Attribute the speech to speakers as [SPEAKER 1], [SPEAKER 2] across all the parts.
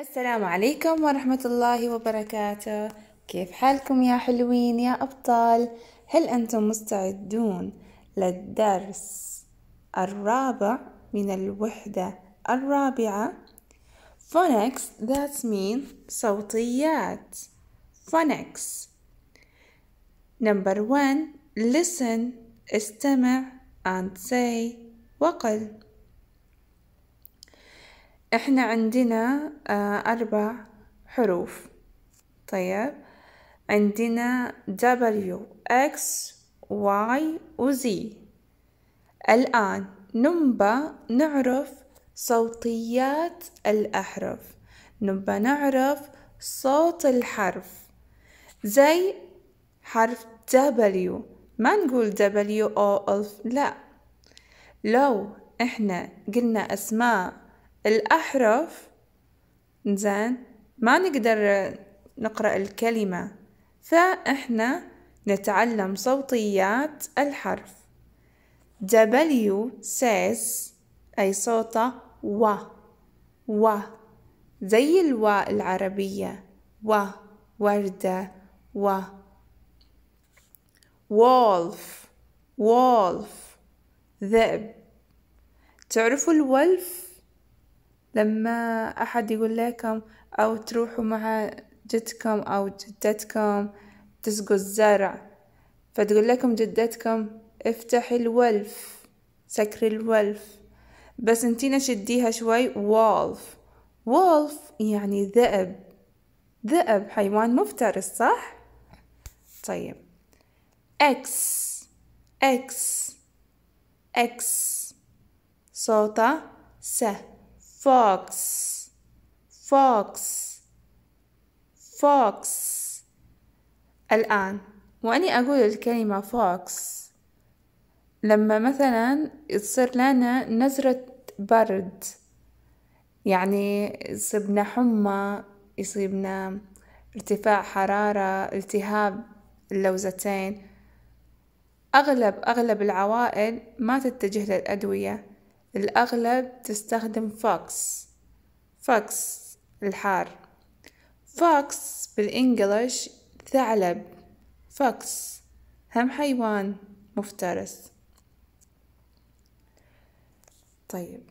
[SPEAKER 1] السلام عليكم ورحمة الله وبركاته كيف حالكم يا حلوين يا أبطال هل أنتم مستعدون للدرس الرابع من الوحدة الرابعة phonics that mean صوتيات phonics number one listen استمع and say وقل احنا عندنا آه، أربع حروف طيب عندنا W X Y و Z الآن نبى نعرف صوتيات الأحرف نبى نعرف صوت الحرف زي حرف W ما نقول W O ألف لا لو احنا قلنا أسماء الأحرف زين ما نقدر نقرأ الكلمة فإحنا نتعلم صوتيات الحرف W says أي صوته و و زي الواء العربية و وردة و wolf wolf ذئب تعرفوا الولف لما أحد يقول لكم أو تروحوا مع جدكم أو جدتكم تسقوا الزرع فتقول لكم جدتكم افتحي الولف سكري الولف بس انتينا شديها شوي وولف وولف يعني ذئب ذئب حيوان مفترس صح؟ طيب اكس اكس اكس صوته س fox fox fox الآن وأني أقول الكلمة fox لما مثلا تصير لنا نزرة برد يعني يصيبنا حمى يصيبنا ارتفاع حرارة التهاب اللوزتين أغلب أغلب العوائل ما تتجه للأدوية الأغلب تستخدم فاكس فاكس الحار فاكس بالإنجليش ثعلب فاكس هم حيوان مفترس طيب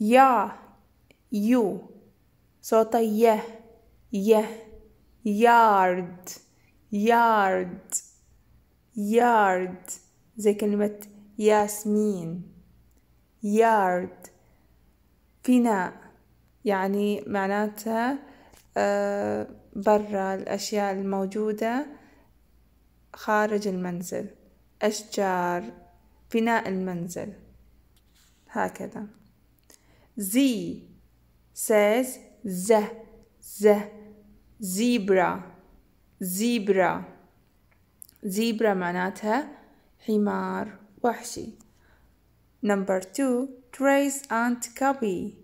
[SPEAKER 1] يا يو صوت يه يه يارد يارد يارد زي كلمة ياسمين yard فناء يعني معناتها آه، برا الأشياء الموجودة خارج المنزل أشجار فناء المنزل هكذا زي says ز ز زيبرا زيبرا زيبرا معناتها حمار وحشي Number two, trace and copy.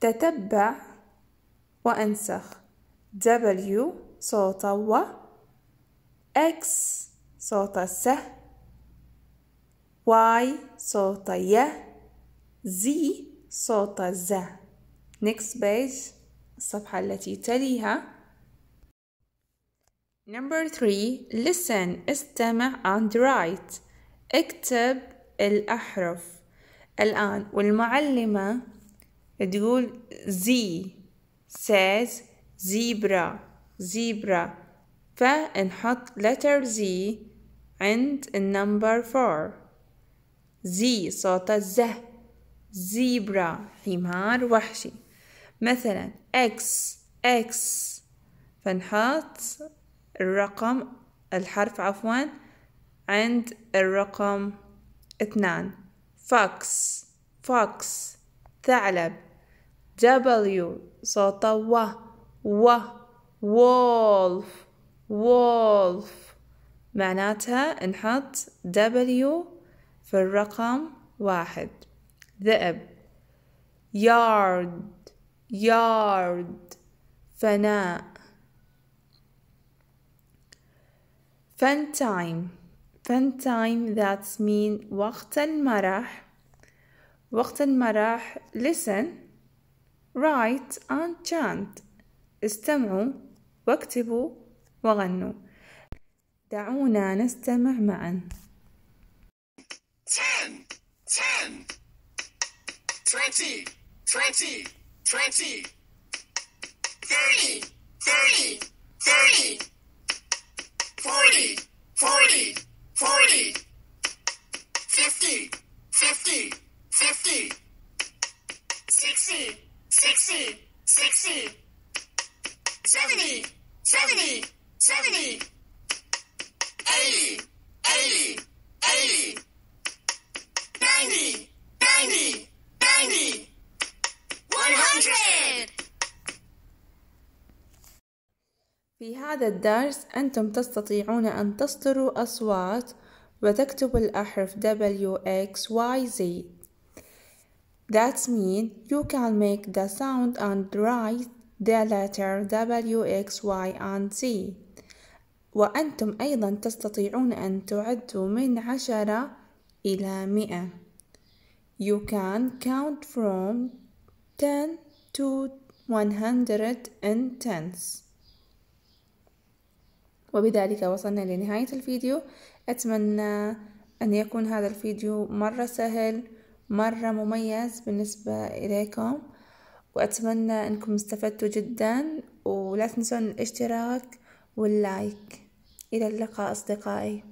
[SPEAKER 1] تتبع وانسخ W صوت و X صوت س Y صوت ي Z صوت ز Next page الصفحة التي تليها Number three, listen استمع and write اكتب الأحرف الآن والمعلمة تقول زي says زيبرا زيبرا فنحط letter Z عند النمبر four زي صوت الزه زيبرا حمار وحشي مثلا X X فنحط الرقم الحرف عفوا عند الرقم اثنان فاكس فاكس ثعلب W صوت و و وولف وولف معناتها نحط W في الرقم واحد ذئب yard yard فناء fun time fun time that mean وقت المرح وقت المرح listen write and chant استمعوا واكتبوا وغنوا دعونا نستمع معا 10 10 20 20 twenty. Thirty, 30 30 40 40 40, 50, 50, 50. بعد الدرس أنتم تستطيعون أن تصدروا أصوات وتكتبوا الأحرف W, X, Y, Z. That means you can make the sound and write the letter W, X, Y and Z. وأنتم أيضا تستطيعون أن تعدوا من عشرة إلى مئة. You can count from ten to one hundred in tens. وبذلك وصلنا لنهاية الفيديو أتمنى أن يكون هذا الفيديو مرة سهل مرة مميز بالنسبة إليكم وأتمنى أنكم استفدتوا جدا ولا تنسون الاشتراك واللايك إلى اللقاء أصدقائي